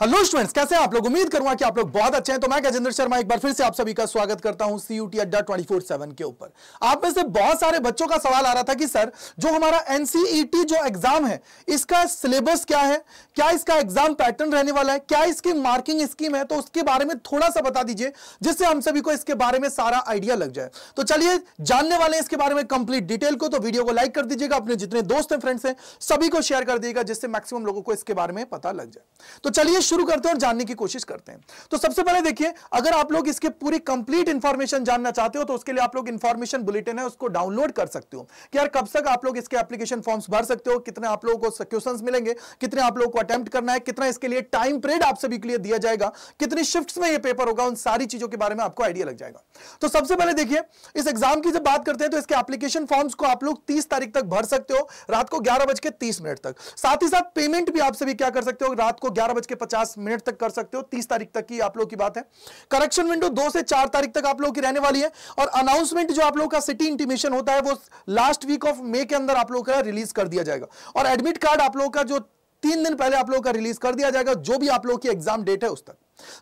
hello students कैसे हैं आप लोग उम्मीद करूंगा कि आप लोग बहुत अच्छे हैं तो मैं गजेंद्र शर्मा एक बार फिर से आप सभी का स्वागत करता हूं C CUT Adda four seven के ऊपर आप में से बहुत सारे बच्चों का सवाल आ रहा था कि सर जो हमारा एनसीईटी e जो एग्जाम है इसका सिलेबस क्या है क्या इसका एग्जाम पैटर्न रहने वाला है क्या इसकी मार्किंग स्कीम है तो उसके बारे में थोड़ा सा बता दीजिए जिससे हम सभी को इसके बारे में सारा आइडिया लग जाए तो चलिए जानने वाले इसके बारे में कंप्लीट डिटेल को तो वीडियो को लाइक कर दीजिएगा अपने जितने दोस्त हैं फ्रेंड्स हैं सभी को शेयर कर दीजिएगा जिससे मैक्सिमम लोगों को इसके बारे में पता लग जाए तो चलिए शुरू करते हैं और जानने की कोशिश करते हैं तो सबसे पहले देखिए अगर आप लोग इसके पूरी कंप्लीट इंफॉर्मेशन जानना चाहते हो तो उसके लिए आप लोग इंफॉर्मेशन बुलेटिन है उसको डाउनलोड कर सकते हो कि यार कब तक आप लोग इसके एप्लीकेशन फॉर्म्स भर सकते हो कितने आप लोगों को क्वेश्चन मिलेंगे कितने आप लोगों को अटेम्प्ट करना है कितना इसके लिए टाइम पीरियड आप सभी के लिए दिया जाएगा कितनी शिफ्ट में यह पेपर होगा उन सारी चीजों के बारे में आपको आइडिया लग जाएगा तो सबसे पहले देखिए इस एग्जाम की जब बात करते हैं तो इसके एप्लीकेशन फॉर्म्स को आप लोग तीस तारीख तक भर सकते हो रात को ग्यारह बज के तीस मिनट तक साथ ही साथ पेमेंट भी आप सभी क्या कर सकते हो रात को ग्यारह बज के पचास मिनट तक कर सकते हो तीस तारीख तक की आप लोग की बात है करेक्शन विंडो दो से चार तारीख तक आप लोग की रहने वाली है और अनाउंसमेंट जो आप लोग का सिटी इंटीमेशन होता है वो लास्ट वीक ऑफ मे के अंदर आप लोग का रिलीज कर दिया जाएगा और एडमिट कार्ड आप लोगों का जो तीन दिन पहले आप लोगों का रिलीज कर दिया जाएगा जो भी आप लोगों की एग्जाम डेट है उस तक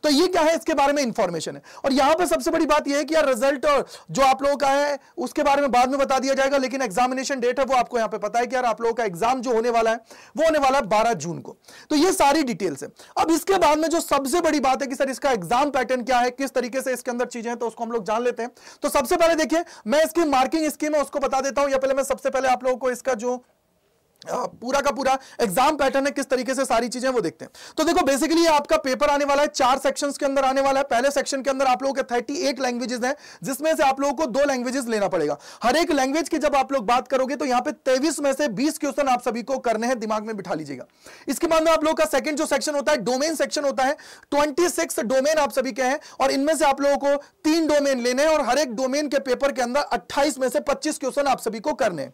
तो ये क्या है इसके बारे में इंफॉर्मेशन है और यहां पर सबसे बड़ी बात यह है कि यार रिजल्ट और जो आप लोगों का है उसके बारे में बाद में बता दिया जाएगा लेकिन एग्जामिनेशन डेट है वो आपको यहां पे पता है कि यार आप लोगों का एग्जाम जो होने वाला है वो होने वाला है बारह जून को तो ये सारी डिटेल्स है अब इसके बाद में जो सबसे बड़ी बात है कि सर इसका एग्जाम पैटर्न क्या है किस तरीके से इसके अंदर चीजें तो उसको हम लोग जान लेते हैं तो सबसे पहले देखिए मैं इसकी मार्किंग स्कीम है उसको बता देता हूं या पहले मैं सबसे पहले आप लोगों को इसका जो पूरा का पूरा एग्जाम पैटर्न है किस तरीके से सारी चीजें वो देखते हैं तो देखो बेसिकली आपका पेपर आने वाला है चार सेक्शंस के अंदर आने वाला है पहले सेक्शन के अंदर आप लोगों के 38 लैंग्वेजेस हैं जिसमें से आप लोगों को दो लैंग्वेजेस लेना पड़ेगा हर एक लैंग्वेज की जब आप लोग बात करोगे तो यहां पे तेईस में से बीस क्वेश्चन आप सभी को करने हैं दिमाग में बिठा लीजिएगा इसके बाद में आप लोग का सेकंड जो सेक्शन होता है डोमेन सेक्शन होता है ट्वेंटी डोमेन आप सभी के हैं और इनमें से आप लोगों को तीन डोमेन लेने हैं और हर एक डोमेन के पेपर के अंदर अट्ठाईस में से पच्चीस क्वेश्चन आप सभी को करने हैं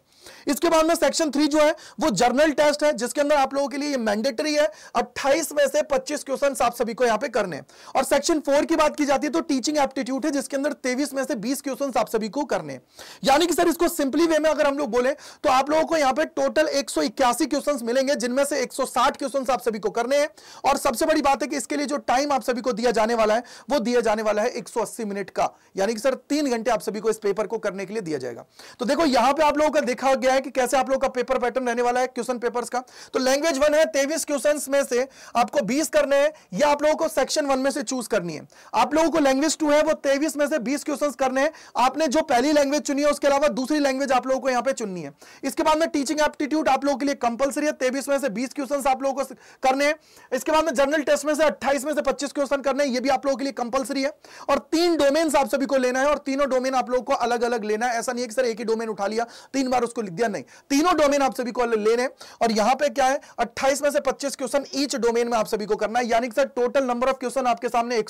इसके बाद में सेक्शन थ्री जो है वो जर्नल टेस्ट है जिसके अंदर आप लोगों के लिए मैंडेटरी है अट्ठाईस में से पच्चीस क्वेश्चन आप सभी को यहां पे करने और सेक्शन फोर की बात की जाती है तो टीचिंग एप्टीट्यूड है जिसके अंदर तेईस में से बीस क्वेश्चन आप सभी को करने यानी कि सर इसको सिंपली वे में अगर हम लोग बोले तो आप लोगों को यहां पर टोटल एक क्वेश्चन मिलेंगे जिनमें से एक क्वेश्चन आप सभी को करने हैं और सबसे बड़ी बात है कि इसके लिए जो टाइम आप सभी को दिया जाने वाला है वो दिया जाने वाला है 180 मिनट का यानी कि सर तीन घंटे आप सभी को इस पेपर को करने के लिए दिया जाएगा तो देखो यहां पे आप लोगों का देखा गया है कि कैसे आप लोगों का पेपर पैटर्न रहने वाला है क्वेश्चन पेपर्स का तो लैंग्वेज वन है तेवीस क्वेश्चन में से आपको बीस करने हैं या आप लोगों को सेक्शन वन में से चूज करनी है आप लोगों को लैंग्वेज टू है वो तेवीस में से बीस क्वेश्चन करने हैं आपने जो पहली लैंग्वेज चुनी है उसके अलावा दूसरी लैंग्वेज आप लोगों को यहाँ पे चुननी है इसके बाद में टीचिंग एप्टीट्यूड आप लोगों के लिए कंपलसरी है तेवीस में से बीस क्वेश्चन आप लोगों को करने हैं इसके बाद में जनरल टेस्ट में से अट्ठाईस में से पच्चीस क्वेश्चन करने हैं ये भी आप लोगों के लिए कंपलसरी है और तीन डोमेन्स आप सभी को लेना है और तीनों डोमेन आप लोगों को अलग अलग लेना है ऐसा नहीं है कि सर एक ही डोमेन उठा लिया तीन बार उसको लिख दिया नहीं तीनों डोमेन आप सभी को बिल्कुल ले रहे और यहां पे क्या है 28 में से 25 क्वेश्चन ईच डोमेन में आप सभी को करना है यानी कि sir total number of question आपके सामने एक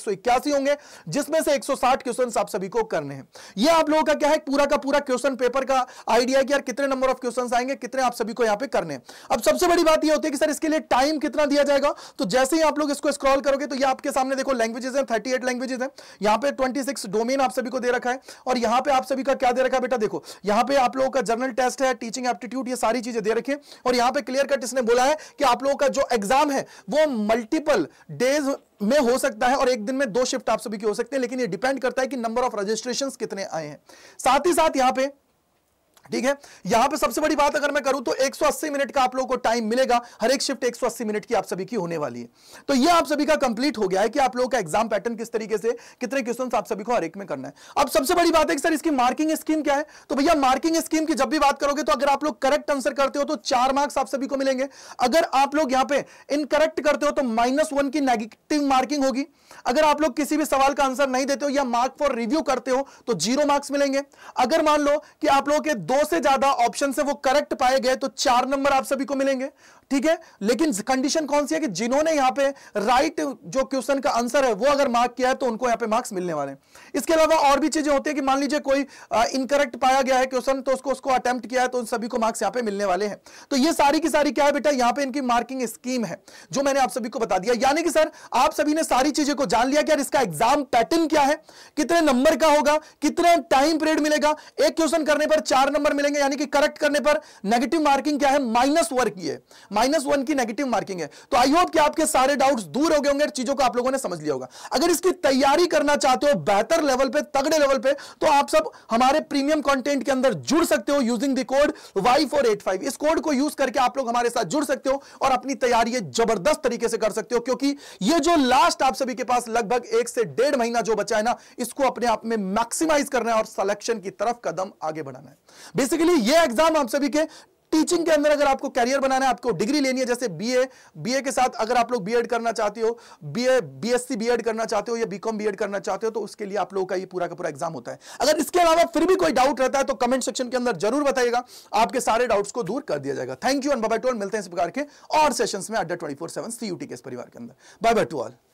होंगे जिसमें से 160 क्वेश्चन आप सभी को करने हैं ये आप लोगों का क्या है पूरा का पूरा क्वेश्चन पेपर का आइडिया कि यार कितने नंबर ऑफ क्वेश्चन आएंगे कितने आप सभी को यहां पे करने अब सबसे बड़ी बात यह होती है कि सर इसके लिए टाइम कितना दिया जाएगा तो जैसे ही आप लोग इसको स्क्रॉल करोगे तो ये आपके सामने देखो लैंग्वेजेस है थर्टी लैंग्वेजेस है यहां पे ट्वेंटी डोमेन आप सभी को दे रखा है और यहां पे आप सभी का क्या दे रखा है बेटा देखो यहां पे आप लोगों का जर्नल टेस्ट है टीचिंग एप्टीट्यूड ये सारी चीजें दे रखी और यहां पे क्लियर कट इसने बोला है कि आप लोगों का जो एग्जाम है वो मल्टीपल डेज में हो सकता है और एक दिन में दो शिफ्ट आप सभी की हो सकते हैं लेकिन ये डिपेंड करता है कि नंबर ऑफ रजिस्ट्रेशन कितने आए हैं साथ ही साथ यहां पर ठीक है यहां पे सबसे बड़ी बात अगर मैं करूं तो 180 मिनट का आप लोगों को टाइम मिलेगा हर एक शिफ्ट 180 मिनट की आप सभी की होने वाली है तो ये आप सभी का कंप्लीट हो गया है कि आप लोगों का एग्जाम पैटर्न किस तरीके से कितने क्वेश्चन आप सभी को हर एक में करना है अब सबसे बड़ी बात है कि सर इसकी मार्किंग स्कीम क्या है तो भैया मार्किंग स्कीम की जब भी बात करोगे तो अगर आप लोग करेक्ट आंसर करते हो तो चार मार्क्स आप सभी को मिलेंगे अगर आप लोग यहां पर इनकरेक्ट करते हो तो माइनस की नेगेटिव मार्किंग होगी अगर आप लोग किसी भी सवाल का आंसर नहीं देते हो या मार्क फॉर रिव्यू करते हो तो जीरो मार्क्स मिलेंगे अगर मान लो कि आप लोगों के दो दो से ज्यादा ऑप्शन से वो करेक्ट पाए गए तो चार नंबर आप सभी को मिलेंगे ठीक है लेकिन कंडीशन कौन सी है कि जिन्होंने यहां पे राइट जो क्वेश्चन का आंसर है वो अगर मार्क किया है तो उनको यहां पे मार्क्स मिलने वाले हैं इसके अलावा और भी चीजें होती है कि मान लीजिए कोई इनकरेक्ट पाया गया है क्वेश्चन तो उसको उसको अटेम्प्ट किया है तो उन सभी को मार्क्स यहां पे मिलने वाले हैं तो ये सारी की सारी क्या है बेटा यहां पर इनकी मार्किंग स्कीम है जो मैंने आप सभी को बता दिया यानी कि सर आप सभी ने सारी चीजें को जान लिया कि यार इसका एग्जाम पैटर्न क्या है कितने नंबर का होगा कितने टाइम पीरियड मिलेगा एक क्वेश्चन करने पर चार नंबर पर मिलेंगे यानी कि करेक्ट करने पर नेगेटिव मार्किंग क्या है माइनस वन की है माइनस वन की नेगेटिव मार्किंग है तो आई होप कि आपके सारे डाउट्स दूर हो गए होंगे चीजों को आप लोगों ने समझ लिया होगा अगर इसकी तैयारी करना चाहते हो बेहतर लेवल पे तगड़े लेवल पे तो आप सब हमारे प्रीमियम कॉन्टेंट के अंदर जुड़ सकते हो यूजिंग द कोड वाई इस कोड को यूज करके आप लोग हमारे साथ जुड़ सकते हो और अपनी तैयारी जबरदस्त तरीके से कर सकते हो क्योंकि ये जो लास्ट आप सभी के पास लगभग एक से डेढ़ महीना जो बचा है ना इसको अपने आप में मैक्सिमाइज करना है और सिलेक्शन की तरफ कदम आगे बढ़ाना है बेसिकली ये एग्जाम आप सभी के टीचिंग के अंदर अगर आपको कैरियर बनाना है आपको डिग्री लेनी है जैसे बीए बीए के साथ अगर आप लोग बीएड करना चाहते हो बीए बीएससी बीएड करना चाहते हो या बीकॉम बीएड करना चाहते हो तो उसके लिए आप लोगों का ये पूरा का पूरा एग्जाम होता है अगर इसके अलावा फिर भी कोई डाउट रहता है तो कमेंट सेक्शन के अंदर जरूर बताइएगा आपके सारे डाउट्स को दूर कर दिया जाएगा thank you and bye to all मिलते हैं इस प्रकार के और सेशन में Adda twenty four seven C U T के इस परिवार के अंदर बाय बाय टू ऑल